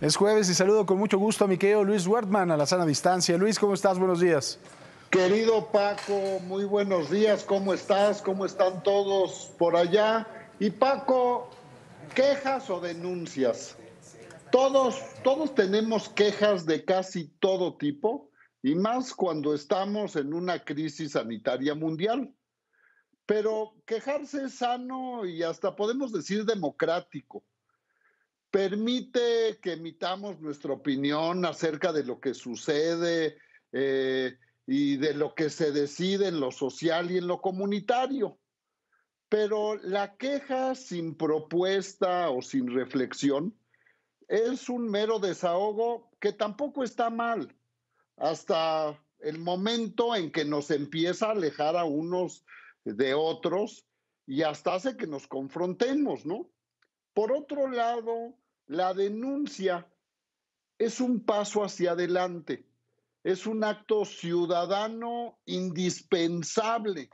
Es jueves y saludo con mucho gusto a mi querido Luis Wertman a la sana distancia. Luis, ¿cómo estás? Buenos días. Querido Paco, muy buenos días. ¿Cómo estás? ¿Cómo están todos por allá? Y Paco, ¿quejas o denuncias? Todos, todos tenemos quejas de casi todo tipo y más cuando estamos en una crisis sanitaria mundial. Pero quejarse es sano y hasta podemos decir democrático permite que emitamos nuestra opinión acerca de lo que sucede eh, y de lo que se decide en lo social y en lo comunitario. Pero la queja sin propuesta o sin reflexión es un mero desahogo que tampoco está mal hasta el momento en que nos empieza a alejar a unos de otros y hasta hace que nos confrontemos, ¿no? Por otro lado, la denuncia es un paso hacia adelante, es un acto ciudadano indispensable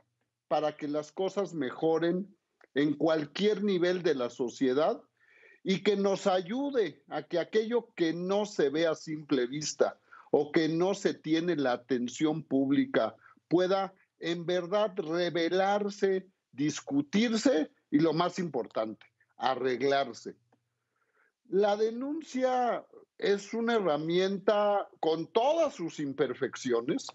para que las cosas mejoren en cualquier nivel de la sociedad y que nos ayude a que aquello que no se ve a simple vista o que no se tiene la atención pública pueda en verdad revelarse, discutirse y lo más importante, arreglarse. La denuncia es una herramienta con todas sus imperfecciones,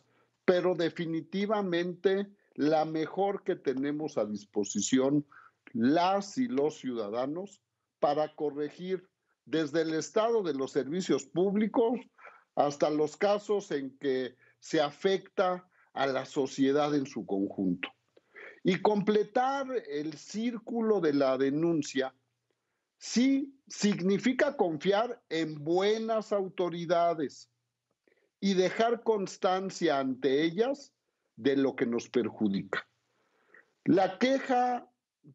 pero definitivamente la mejor que tenemos a disposición las y los ciudadanos para corregir desde el estado de los servicios públicos hasta los casos en que se afecta a la sociedad en su conjunto. Y completar el círculo de la denuncia sí significa confiar en buenas autoridades y dejar constancia ante ellas de lo que nos perjudica. La queja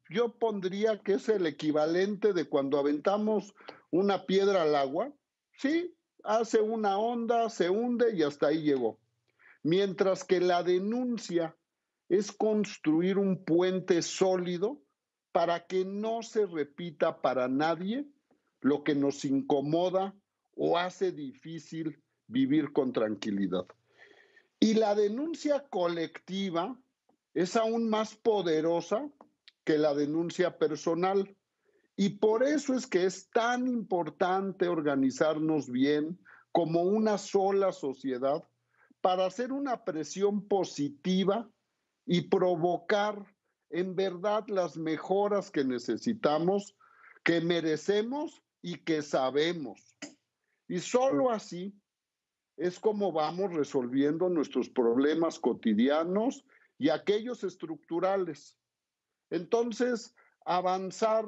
yo pondría que es el equivalente de cuando aventamos una piedra al agua, sí, hace una onda, se hunde y hasta ahí llegó. Mientras que la denuncia es construir un puente sólido para que no se repita para nadie lo que nos incomoda o hace difícil vivir con tranquilidad. Y la denuncia colectiva es aún más poderosa que la denuncia personal. Y por eso es que es tan importante organizarnos bien como una sola sociedad para hacer una presión positiva y provocar en verdad las mejoras que necesitamos, que merecemos y que sabemos. Y solo así es como vamos resolviendo nuestros problemas cotidianos y aquellos estructurales. Entonces, avanzar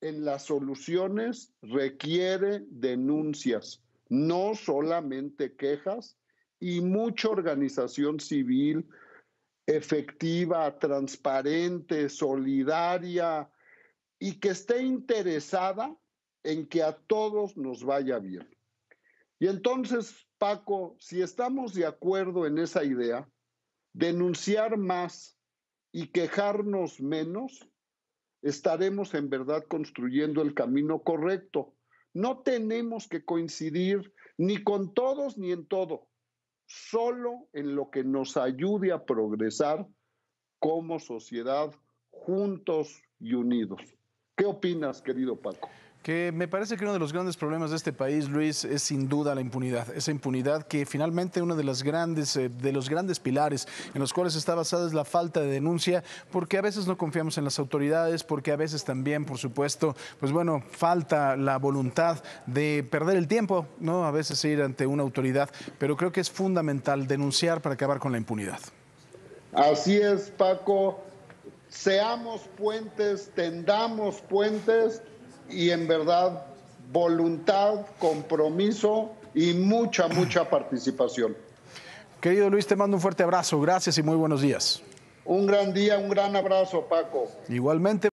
en las soluciones requiere denuncias, no solamente quejas, y mucha organización civil, efectiva, transparente, solidaria y que esté interesada en que a todos nos vaya bien. Y entonces, Paco, si estamos de acuerdo en esa idea, denunciar más y quejarnos menos, estaremos en verdad construyendo el camino correcto. No tenemos que coincidir ni con todos ni en todo solo en lo que nos ayude a progresar como sociedad juntos y unidos. ¿Qué opinas, querido Paco? Que me parece que uno de los grandes problemas de este país, Luis, es sin duda la impunidad. Esa impunidad que finalmente uno de, grandes, eh, de los grandes pilares en los cuales está basada es la falta de denuncia, porque a veces no confiamos en las autoridades, porque a veces también, por supuesto, pues bueno, falta la voluntad de perder el tiempo, ¿no? A veces ir ante una autoridad, pero creo que es fundamental denunciar para acabar con la impunidad. Así es, Paco seamos puentes, tendamos puentes y en verdad voluntad, compromiso y mucha, mucha participación. Querido Luis, te mando un fuerte abrazo, gracias y muy buenos días. Un gran día, un gran abrazo, Paco. Igualmente.